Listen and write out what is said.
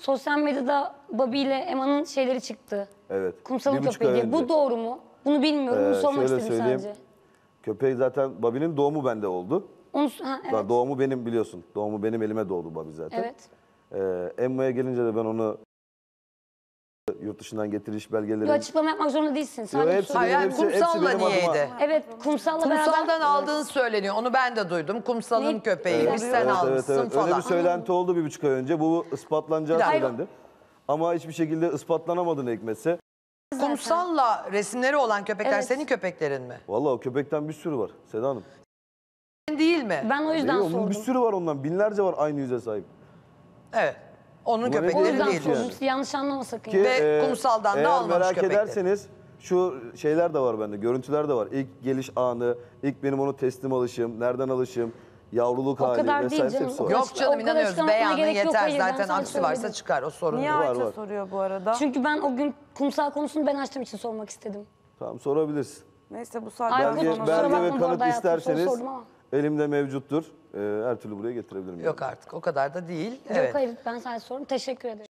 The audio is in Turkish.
Sosyal medyada Babi ile Ema'nın şeyleri çıktı. Evet. Kumsalın köpeği diye. Bu doğru mu? Bunu bilmiyorum. Bunu ee, sormak şöyle istedim söyleyeyim. sadece. Köpek zaten Babi'nin doğumu bende oldu. Onu, ha, evet. doğumu benim biliyorsun. Doğumu benim elime doğdu Babi zaten. evet. Ee, Emma'ya gelince de ben onu Yurt dışından getiriş belgeleri. Yok açıklama yapmak zorunda değilsin. Yo, hepsi, Hayır, hepsi, kumsalla benim niyeydi? Evet kumsalla Kumsaldan beraber. aldığını söyleniyor. Onu ben de duydum. Kumsalın Ne? köpeğiymiş. Sen Evet, almışsın evet. Öyle falan. bir söylenti oldu bir buçuk ay önce. Bu ispatlanacağı Bir söylendi. Ama hiçbir şekilde ispatlanamadın hikmetse. Kumsalla resimleri olan köpekler Evet. senin köpeklerin mi? Vallahi o köpekten bir sürü var Seda Hanım. Değil mi? Ben o yüzden Değil sordum. bir sürü var ondan. Binlerce var aynı yüze sahip. Evet. Onun Bunlar O köpekleri yüzden değil. diyorsun. sorumlusu yanlış anlama sakın. Ki, ya. Ve e, kumsaldan da eğer almamış merak köpekleri. ederseniz şu şeyler de var bende, görüntüler de var. İlk geliş anı, ilk benim onu teslim alışım, nereden alışım, yavruluk hali kadar değil canım. Yok canım inanıyoruz. açıklamana Beyanı gerek yok. yeter. Zaten sana aksi varsa çıkar. O sorun Niye değil. Ayça var. soruyor bu arada? Çünkü ben o gün kumsal konusunu ben açtığım için sormak istedim. Tamam sorabilirsin. Neyse bu saatte Ay, Belge, sonra belge ve kanıt isterseniz sordum ama. Elimde mevcuttur. Ee, her türlü buraya getirebilirim. Yok yani. artık o kadar da değil. Yok Evet. hayır ben sadece sorum. Teşekkür ederim.